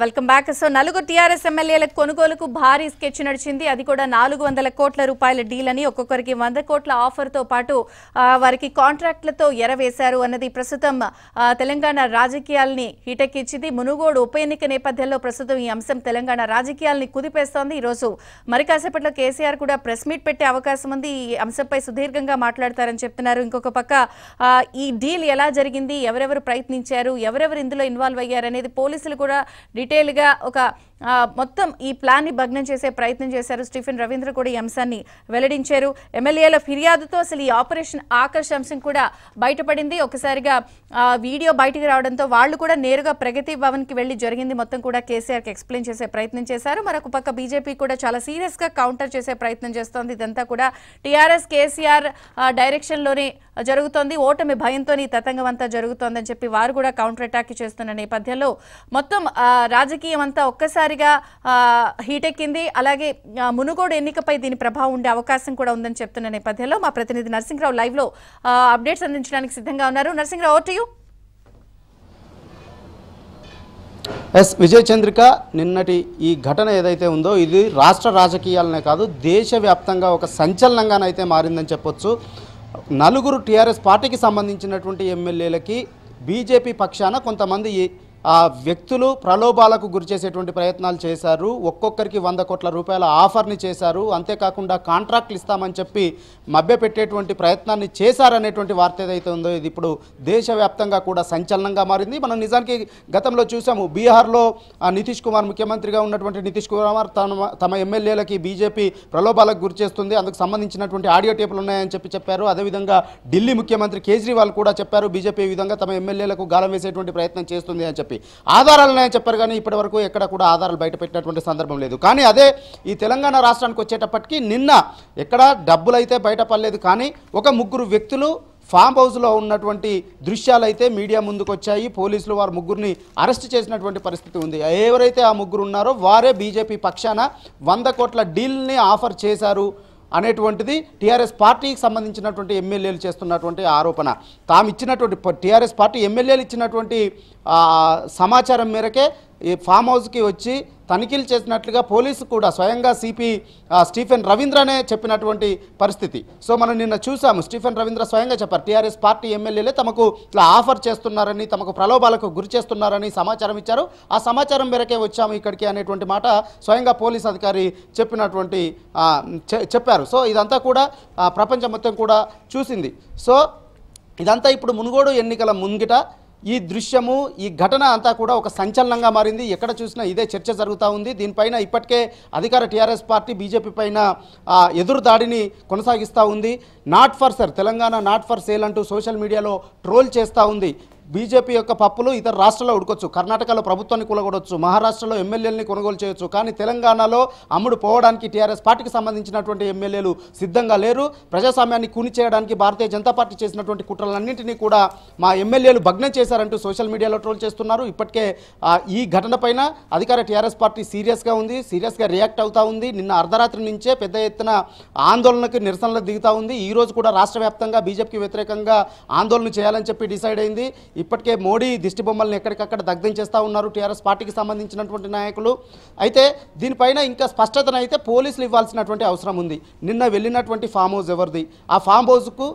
welcome back so నలుగురు TRS ఎమ్మెల్యేల కొనుగోలుకు భారీ స్కెచ్ నడిచింది అది కూడా నాలుగు వందల కోట్ల రూపాయల డీల్ అని ఒక్కొక్కరికి వంద కోట్ల ఆఫర్తో పాటు వారికి కాంట్రాక్ట్లతో ఎరవేశారు అన్నది ప్రస్తుతం తెలంగాణ రాజకీయాల్ని హీటెక్కించింది మునుగోడు ఉప ఎన్నిక నేపథ్యంలో ప్రస్తుతం ఈ అంశం తెలంగాణ రాజకీయాల్ని కుదిపేస్తోంది ఈరోజు మరి కాసేపట్లో కేసీఆర్ కూడా ప్రెస్ మీట్ పెట్టే అవకాశం ఉంది ఈ అంశంపై సుదీర్ఘంగా మాట్లాడతారని చెప్తున్నారు ఇంకొక పక్క ఈ డీల్ ఎలా జరిగింది ఎవరెవరు ప్రయత్నించారు ఎవరెవరు ఇందులో ఇన్వాల్వ్ అయ్యారు అనేది పోలీసులు కూడా డీటెయిల్గా ఒక మొత్తం ఈ ప్లాన్ని భగ్నం చేసే ప్రయత్నం చేశారు స్టీఫెన్ రవీంద్ర కూడా ఈ అంశాన్ని వెల్లడించారు ఎమ్మెల్యేల ఫిర్యాదుతో అసలు ఈ ఆపరేషన్ ఆకర్ష్ అంశం కూడా బయటపడింది ఒకసారిగా వీడియో బయటికి రావడంతో వాళ్ళు కూడా నేరుగా ప్రగతి భవన్కి వెళ్ళి జరిగింది మొత్తం కూడా కేసీఆర్కి ఎక్స్ప్లెయిన్ చేసే ప్రయత్నం చేశారు మరొక పక్క బీజేపీ కూడా చాలా సీరియస్గా కౌంటర్ చేసే ప్రయత్నం చేస్తోంది ఇదంతా కూడా టీఆర్ఎస్ కేసీఆర్ డైరెక్షన్లోనే జరుగుతోంది ఓటమి భయంతో ఈ తతంగం అంతా జరుగుతోందని చెప్పి వారు కూడా కౌంటర్ అటాక్ చేస్తున్న నేపథ్యంలో మొత్తం రాజకీయం అంతా ఒక్కసారి ఒక్కసారిగా హీటెక్కింది అలాగే మునుగోడు ఎన్నికపై దీని ప్రభావం ఉండే అవకాశం కూడా ఉందని చెప్తున్న నేపథ్యంలో మా ప్రతినిధి నరసింహరావు లో అప్డేట్స్ అందించడానికి సిద్ధంగా ఉన్నారు Narasimharao to you yes Vijayachandrika నిన్నటి ఈ ఘటన ఏదైతే ఉందో ఇది రాష్ట్ర రాజకీయాలనే కాదు దేశవ్యాప్తంగా ఒక సంచలనంగానైతే మారిందని చెప్పొచ్చు నలుగురు టీఆర్ఎస్ పార్టీకి సంబంధించినటువంటి ఎమ్మెల్యేలకి బీజేపీ పక్షాన కొంతమంది ఆ వ్యక్తులు ప్రలోభాలకు గురి చేసేటువంటి ప్రయత్నాలు చేశారు ఒక్కొక్కరికి వంద కోట్ల రూపాయల ఆఫర్ని చేశారు అంతేకాకుండా కాంట్రాక్ట్లు ఇస్తామని చెప్పి మభ్యపెట్టేటువంటి ప్రయత్నాన్ని చేశారనేటువంటి వార్త ఏదైతే ఉందో ఇది ఇప్పుడు దేశవ్యాప్తంగా కూడా సంచలనంగా మారింది మనం నిజానికి గతంలో చూసాము బీహార్లో నితీష్ కుమార్ ముఖ్యమంత్రిగా ఉన్నటువంటి నితీష్ కుమార్ తమ తమ ఎమ్మెల్యేలకి బీజేపీ ప్రలోభాలకు గురి చేస్తుంది అందుకు సంబంధించినటువంటి ఆడియో టేపులు ఉన్నాయని చెప్పి చెప్పారు అదేవిధంగా ఢిల్లీ ముఖ్యమంత్రి కేజ్రీవాల్ కూడా చెప్పారు బీజేపీ విధంగా తమ ఎమ్మెల్యేలకు గాలం వేసేటువంటి ప్రయత్నం చేస్తుంది అని చెప్పి చెప్పి ఉన్నాయని చెప్పారు కానీ ఇప్పటి వరకు ఎక్కడ కూడా ఆధారాలు బయటపెట్టినటువంటి సందర్భం లేదు కానీ అదే ఈ తెలంగాణ రాష్ట్రానికి వచ్చేటప్పటికి నిన్న ఎక్కడ డబ్బులు అయితే బయటపడలేదు కానీ ఒక ముగ్గురు వ్యక్తులు ఫామ్ హౌస్లో ఉన్నటువంటి దృశ్యాలు అయితే మీడియా ముందుకు వచ్చాయి పోలీసులు వారు ముగ్గురిని అరెస్ట్ చేసినటువంటి పరిస్థితి ఉంది ఎవరైతే ఆ ముగ్గురు ఉన్నారో వారే బీజేపీ పక్షాన వంద కోట్ల డీల్ని ఆఫర్ చేశారు అనేటువంటిది టీఆర్ఎస్ పార్టీకి సంబంధించినటువంటి ఎమ్మెల్యేలు చేస్తున్నటువంటి ఆరోపణ తాము ఇచ్చినటువంటి టీఆర్ఎస్ పార్టీ ఎమ్మెల్యేలు ఇచ్చినటువంటి సమాచారం మేరకే ఈ ఫామ్ హౌస్కి వచ్చి తనిఖీలు చేసినట్లుగా పోలీసు కూడా స్వయంగా సిపి స్టీఫెన్ రవీంద్రనే చెప్పినటువంటి పరిస్థితి సో మనం నిన్న చూసాము స్టీఫెన్ రవీంద్ర స్వయంగా చెప్పారు టీఆర్ఎస్ పార్టీ ఎమ్మెల్యేలే తమకు ఇట్లా ఆఫర్ చేస్తున్నారని తమకు ప్రలోభాలకు గురి చేస్తున్నారని సమాచారం ఇచ్చారు ఆ సమాచారం మేరకే వచ్చాము ఇక్కడికి అనేటువంటి మాట స్వయంగా పోలీస్ అధికారి చెప్పినటువంటి చెప్పారు సో ఇదంతా కూడా ప్రపంచం మొత్తం కూడా చూసింది సో ఇదంతా ఇప్పుడు మునుగోడు ఎన్నికల ముంగిట ఈ దృశ్యము ఈ ఘటన అంతా కూడా ఒక సంచలనంగా మారింది ఎక్కడ చూసినా ఇదే చర్చ జరుగుతూ ఉంది దీనిపైన ఇప్పటికే అధికార టీఆర్ఎస్ పార్టీ బీజేపీ పైన ఎదురు దాడిని కొనసాగిస్తూ ఉంది not for sale Telangana not for sale అంటూ సోషల్ మీడియాలో ట్రోల్ చేస్తూ ఉంది బీజేపీ యొక్క పప్పులు ఇతర రాష్ట్రాల్లో ఉడకొచ్చు కర్ణాటకలో ప్రభుత్వాన్ని కూలగొడవచ్చు మహారాష్ట్రలో ఎమ్మెల్యేలని కొనుగోలు చేయొచ్చు కానీ తెలంగాణలో అమ్ముడు పోవడానికి టీఆర్ఎస్ పార్టీకి సంబంధించినటువంటి ఎమ్మెల్యేలు సిద్ధంగా లేరు ప్రజాస్వామ్యాన్ని కూని చేయడానికి భారతీయ జనతా పార్టీ చేసినటువంటి కుట్రలన్నింటినీ కూడా మా ఎమ్మెల్యేలు భగ్నం చేశారంటూ సోషల్ మీడియాలో ట్రోల్ చేస్తున్నారు ఇప్పటికే ఈ ఘటనపైన అధికార టీఆర్ఎస్ పార్టీ సీరియస్గా ఉంది సీరియస్గా రియాక్ట్ అవుతూ ఉంది నిన్న అర్ధరాత్రి నుంచే పెద్ద ఎత్తున ఆందోళనకు నిరసనలు దిగుతూ ఉంది ఈరోజు కూడా రాష్ట్ర వ్యాప్తంగా బీజేపీకి వ్యతిరేకంగా ఆందోళన చేయాలని చెప్పి డిసైడ్ అయింది ఇప్పటికే మోడీ దిష్టి ఎక్కడికక్కడ దగ్ధం చేస్తూ ఉన్నారు టీఆర్ఎస్ పార్టీకి సంబంధించినటువంటి నాయకులు అయితే దీనిపైన ఇంకా స్పష్టతనైతే పోలీసులు ఇవ్వాల్సినటువంటి అవసరం ఉంది నిన్న వెళ్ళినటువంటి ఫామ్ హౌస్ ఎవరిది ఆ ఫామ్ హౌస్కు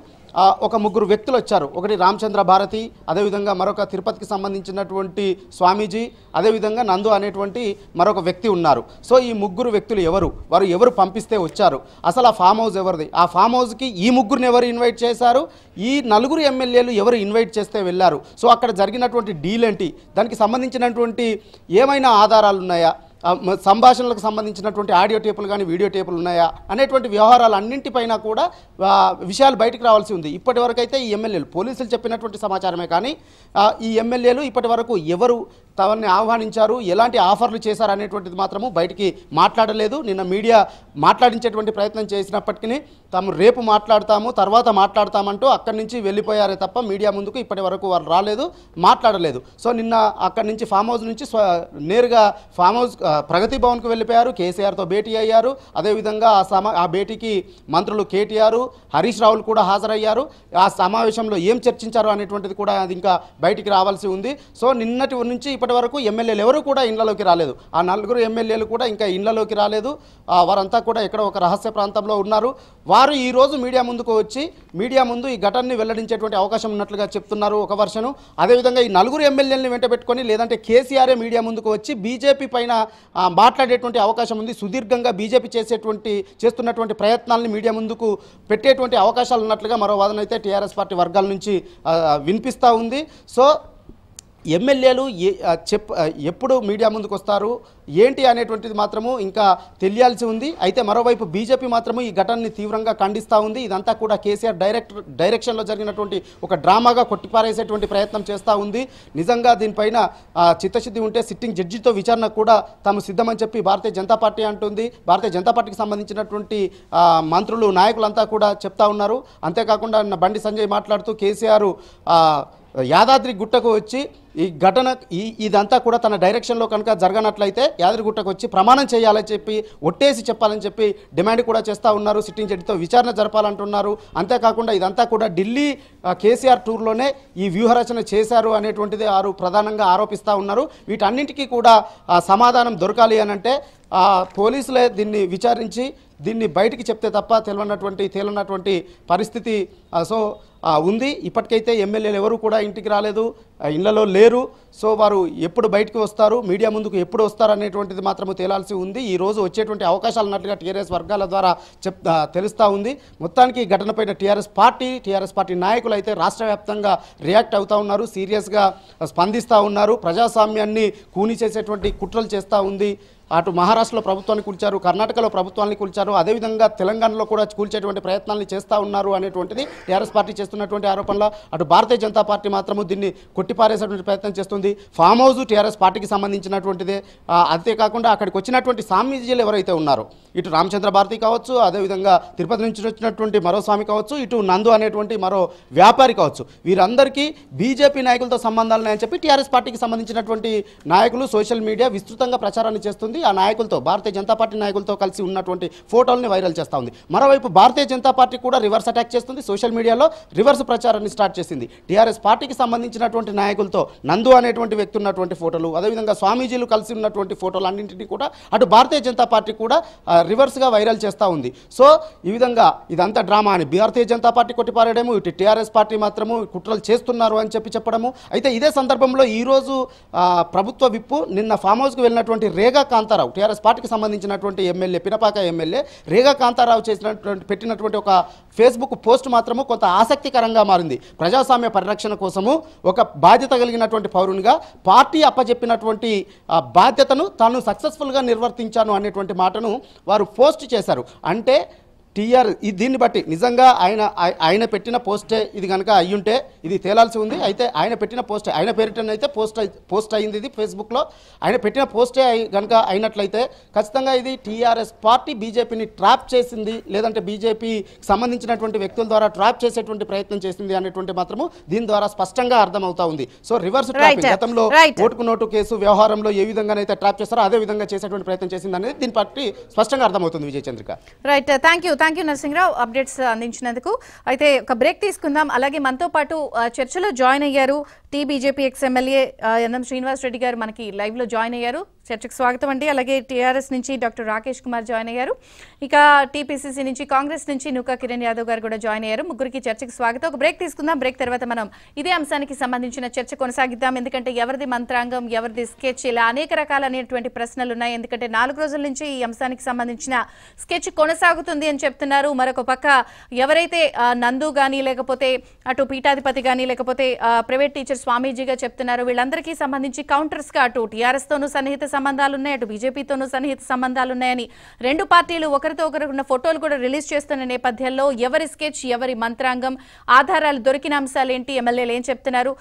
ఒక ముగ్గురు వ్యక్తులు వచ్చారు ఒకటి రామచంద్ర భారతి అదేవిధంగా మరొక తిరుపతికి సంబంధించినటువంటి స్వామీజీ అదేవిధంగా నందు అనేటువంటి మరొక వ్యక్తి ఉన్నారు సో ఈ ముగ్గురు వ్యక్తులు ఎవరు వారు ఎవరు పంపిస్తే వచ్చారు అసలు ఆ ఫామ్ హౌస్ ఎవరిది ఆ ఫామ్ హౌస్కి ఈ ముగ్గురిని ఎవరు ఇన్వైట్ చేశారు ఈ నలుగురు ఎమ్మెల్యేలు ఎవరు ఇన్వైట్ చేస్తే వెళ్ళారు సో అక్కడ జరిగినటువంటి డీల్ ఏంటి దానికి సంబంధించినటువంటి ఏమైనా ఆధారాలు ఉన్నాయా సంభాషణలకు సంబంధించినటువంటి ఆడియో టేపులు కానీ వీడియో టేపులు ఉన్నాయా అనేటువంటి వ్యవహారాలు అన్నింటిపైన కూడా విషయాలు బయటకు రావాల్సి ఉంది ఇప్పటి అయితే ఈ ఎమ్మెల్యేలు పోలీసులు చెప్పినటువంటి సమాచారమే కానీ ఈ ఎమ్మెల్యేలు ఇప్పటి వరకు ఎవరు తమని ఆహ్వానించారు ఎలాంటి ఆఫర్లు చేశారు అనేటువంటిది మాత్రము బయటికి మాట్లాడలేదు నిన్న మీడియా మాట్లాడించేటువంటి ప్రయత్నం చేసినప్పటికీ తాము రేపు మాట్లాడతాము తర్వాత మాట్లాడతామంటూ అక్కడి నుంచి వెళ్ళిపోయారే తప్ప మీడియా ముందుకు ఇప్పటి వరకు వారు రాలేదు మాట్లాడలేదు సో నిన్న అక్కడి నుంచి ఫామ్ హౌస్ నుంచి నేరుగా ఫామ్ హౌస్ ప్రగతి భవన్కు వెళ్ళిపోయారు కేసీఆర్తో భేటీ అయ్యారు అదేవిధంగా ఆ సమా ఆ భేటీకి మంత్రులు కేటీఆర్ హరీష్ రావులు కూడా హాజరయ్యారు ఆ సమావేశంలో ఏం చర్చించారు అనేటువంటిది కూడా అది ఇంకా బయటికి రావాల్సి ఉంది సో నిన్నటి నుంచి ఇప్పటి ఇప్పటి వరకు ఎమ్మెల్యేలు ఎవరు కూడా ఇండ్లలోకి రాలేదు ఆ నలుగురు ఎమ్మెల్యేలు కూడా ఇంకా ఇండ్లలోకి రాలేదు వారంతా కూడా ఇక్కడ ఒక రహస్య ప్రాంతంలో ఉన్నారు వారు ఈరోజు మీడియా ముందుకు వచ్చి మీడియా ముందు ఈ ఘటనని వెల్లడించేటువంటి అవకాశం ఉన్నట్లుగా చెప్తున్నారు ఒక వర్షను అదేవిధంగా ఈ నలుగురు ఎమ్మెల్యేలను వెంట పెట్టుకొని లేదంటే కేసీఆరే మీడియా ముందుకు వచ్చి బీజేపీ పైన మాట్లాడేటువంటి అవకాశం ఉంది సుదీర్ఘంగా బీజేపీ చేసేటువంటి చేస్తున్నటువంటి ప్రయత్నాలను మీడియా ముందుకు పెట్టేటువంటి అవకాశాలు ఉన్నట్లుగా మరో వాదన అయితే టీఆర్ఎస్ పార్టీ వర్గాల నుంచి వినిపిస్తూ ఉంది సో ఎమ్మెల్యేలు చెప్ ఎప్పుడు మీడియా ముందుకు వస్తారు ఏంటి అనేటువంటిది మాత్రము ఇంకా తెలియాల్సి ఉంది అయితే మరోవైపు బీజేపీ మాత్రము ఈ ఘటనని తీవ్రంగా ఖండిస్తూ ఉంది ఇదంతా కూడా కేసీఆర్ డైరెక్ట్ డైరెక్షన్లో జరిగినటువంటి ఒక డ్రామాగా కొట్టిపారేసేటువంటి ప్రయత్నం చేస్తూ ఉంది నిజంగా దీనిపైన చిత్తశుద్ధి ఉంటే సిట్టింగ్ జడ్జితో విచారణ కూడా తాము సిద్ధమని చెప్పి భారతీయ జనతా పార్టీ అంటుంది భారతీయ జనతా పార్టీకి సంబంధించినటువంటి మంత్రులు నాయకులంతా కూడా చెప్తా ఉన్నారు అంతేకాకుండా బండి సంజయ్ మాట్లాడుతూ కేసీఆర్ యాదాద్రి గుట్టకు వచ్చి ఈ ఘటన ఈ ఇదంతా కూడా తన డైరెక్షన్లో కనుక జరగనట్లయితే యాదాద్రి గుట్టకు వచ్చి ప్రమాణం చేయాలని చెప్పి ఒట్టేసి చెప్పాలని చెప్పి డిమాండ్ కూడా చేస్తూ ఉన్నారు సిట్టింగ్ జడ్జితో విచారణ జరపాలంటున్నారు అంతేకాకుండా ఇదంతా కూడా ఢిల్లీ కేసీఆర్ టూర్లోనే ఈ వ్యూహరచన చేశారు అనేటువంటిది వారు ప్రధానంగా ఆరోపిస్తూ ఉన్నారు వీటన్నింటికీ కూడా సమాధానం దొరకాలి అనంటే పోలీసులే దీన్ని విచారించి దీన్ని బయటికి చెప్తే తప్ప తెలియనటువంటి తేలినటువంటి పరిస్థితి సో ఉంది ఇప్పటికైతే ఎమ్మెల్యేలు ఎవరు కూడా ఇంటికి రాలేదు ఇళ్లలో లేరు సో వారు ఎప్పుడు బయటకు వస్తారు మీడియా ముందుకు ఎప్పుడు వస్తారు అనేటువంటిది మాత్రము తేలాల్సి ఉంది ఈ రోజు వచ్చేటువంటి అవకాశాలు ఉన్నట్లుగా టీఆర్ఎస్ వర్గాల ద్వారా చెప్ తెలుస్తూ ఉంది మొత్తానికి ఘటనపైన టీఆర్ఎస్ పార్టీ టీఆర్ఎస్ పార్టీ నాయకులు అయితే రాష్ట్ర రియాక్ట్ అవుతూ ఉన్నారు సీరియస్గా స్పందిస్తూ ఉన్నారు ప్రజాస్వామ్యాన్ని కూని చేసేటువంటి కుట్రలు చేస్తూ ఉంది అటు మహారాష్ట్రలో ప్రభుత్వాన్ని కూల్చారు కర్ణాటకలో ప్రభుత్వాన్ని కూల్చారు అదేవిధంగా తెలంగాణలో కూడా కూల్చేటువంటి ప్రయత్నాన్ని చేస్తూ ఉన్నారు అనేటువంటిది టీఆర్ఎస్ పార్టీ చేస్తున్నటువంటి ఆరోపణల అటు భారతీయ జనతా పార్టీ మాత్రము దీన్ని కొట్టిపారేసేటువంటి ప్రయత్నం చేస్తుంది ఫామ్ హౌస్ టీఆర్ఎస్ పార్టీకి సంబంధించినటువంటిదే అంతేకాకుండా అక్కడికి వచ్చినటువంటి సామీజీలు ఎవరైతే ఉన్నారో ఇటు రామచంద్ర భారతి కావచ్చు అదేవిధంగా తిరుపతి నుంచి వచ్చినటువంటి మరో స్వామి కావచ్చు ఇటు నందు అనేటువంటి మరో వ్యాపారి కావచ్చు వీరందరికీ బీజేపీ నాయకులతో సంబంధాలు ఉన్నాయని చెప్పి టీఆర్ఎస్ పార్టీకి సంబంధించినటువంటి నాయకులు సోషల్ మీడియా విస్తృతంగా ప్రచారాన్ని చేస్తుంది ఆ నాయకులతో భారతీయ జనతా పార్టీ నాయకులతో కలిసి ఉన్నటువంటి ఫోటోల్ని వైరల్ చేస్తూ ఉంది మరోవైపు భారతీయ జనతా పార్టీ కూడా రివర్స్ అటాక్ చేస్తుంది సోషల్ మీడియాలో రివర్స్ ప్రచారాన్ని స్టార్ట్ చేసింది టీఆర్ఎస్ పార్టీకి సంబంధించినటువంటి నాయకులతో నందు అనేటువంటి వ్యక్తి ఉన్నటువంటి ఫోటోలు అదేవిధంగా స్వామీజీలు కలిసి ఉన్నటువంటి ఫోటోలు అన్నింటినీ కూడా అటు భారతీయ జనతా పార్టీ కూడా రివర్స్గా వైరల్ చేస్తూ ఉంది సో ఈ విధంగా ఇదంతా డ్రామా అని భారతీయ జనతా పార్టీ కొట్టిపారేయడము ఇటు టీఆర్ఎస్ పార్టీ మాత్రము కుట్రలు చేస్తున్నారు అని చెప్పి చెప్పడము అయితే ఇదే సందర్భంలో ఈరోజు ప్రభుత్వ విప్పు నిన్న ఫామ్ హౌస్కి వెళ్ళినటువంటి రేగా కాంతారావు టీఆర్ఎస్ పార్టీకి సంబంధించినటువంటి ఎమ్మెల్యే పినపాక ఎమ్మెల్యే రేగా కాంతారావు చేసినటువంటి పెట్టినటువంటి ఒక ఫేస్బుక్ పోస్ట్ మాత్రము కొంత ఆసక్తికరంగా మారింది ప్రజాస్వామ్య పరిరక్షణ కోసము ఒక బాధ్యత కలిగినటువంటి పౌరునిగా పార్టీ అప్పచెప్పినటువంటి బాధ్యతను తాను సక్సెస్ఫుల్గా నిర్వర్తించాను అనేటువంటి మాటను వారు వారు పోస్ట్ చేశారు అంటే టీఆర్ దీన్ని బట్టి నిజంగా ఆయన ఆయన పెట్టిన పోస్టే ఇది కనుక అయ్యుంటే ఇది తేలాల్సి ఉంది అయితే ఆయన పెట్టిన పోస్టే ఆయన పేరిటనైతే పోస్ట్ పోస్ట్ అయింది ఇది ఫేస్బుక్లో ఆయన పెట్టిన పోస్టే కనుక అయినట్లయితే ఖచ్చితంగా ఇది టీఆర్ఎస్ పార్టీ బీజేపీని ట్రాప్ చేసింది లేదంటే బీజేపీకి సంబంధించినటువంటి వ్యక్తుల ద్వారా ట్రాప్ చేసేటువంటి ప్రయత్నం చేసింది అనేటువంటి మాత్రము దీని ద్వారా స్పష్టంగా అర్థమవుతా ఉంది సో రివర్స్ ట్రాప్ గతంలో ఓటుకు నోటు కేసు వ్యవహారంలో ఏ అయితే ట్రాప్ చేస్తారో అదే విధంగా చేసేటువంటి ప్రయత్నం చేసింది అనేది దీన్ని స్పష్టంగా అర్థమవుతుంది Vijaya Chandrika right thank you thank you Narasimharao updates అందించినందుకు అయితే ఒక బ్రేక్ తీసుకుందాం అలాగే మనతో పాటు చర్చలో జాయిన్ అయ్యారు T BJP ex MLA NM Srinivas Reddy గారు మనకి లైవ్లో జాయిన్ అయ్యారు చర్చకు స్వాగతం అండి అలాగే టీఆర్ఎస్ నుంచి డాక్టర్ రాకేష్ కుమార్ జాయిన్ అయ్యారు ఇక టీపీసీసీ నుంచి కాంగ్రెస్ నుంచి నూకా కిరణ్ యాదవ్ గారు కూడా జాయిన్ అయ్యారు ముగ్గురికి చర్చకు స్వాగతం ఒక బ్రేక్ తీసుకుందాం బ్రేక్ తర్వాత మనం ఇదే అంశానికి సంబంధించిన చర్చ కొనసాగిద్దాం ఎందుకంటే ఎవరిది మంత్రాంగం ఎవరిది స్కెచ్ ఇలా అనేక రకాలైనటువంటి ప్రశ్నలు ఉన్నాయి ఎందుకంటే నాలుగు రోజుల నుంచి ఈ అంశానికి సంబంధించిన స్కెచ్ కొనసాగుతుంది అని చెప్పి చెప్తున్నారు మరొక పక్క ఎవరైతే నందు గాని లేకపోతే అటు పీఠాధిపతి కానీ లేకపోతే ప్రైవేట్ టీచర్ స్వామీజీగా చెప్తున్నారు వీళ్ళందరికీ సంబంధించి కౌంటర్స్గా అటు టీఆర్ఎస్తోనూ సన్నిహిత సంబంధాలు ఉన్నాయి అటు బీజేపీతోనూ సన్నిహిత సంబంధాలు ఉన్నాయని రెండు పార్టీలు ఒకరితో ఒకరు ఉన్న ఫోటోలు కూడా రిలీజ్ చేస్తున్న నేపథ్యంలో ఎవరి స్కెచ్ ఎవరి మంత్రాంగం ఆధారాలు దొరికిన అంశాలు ఏంటి ఎమ్మెల్యేలు ఏం చెప్తున్నారు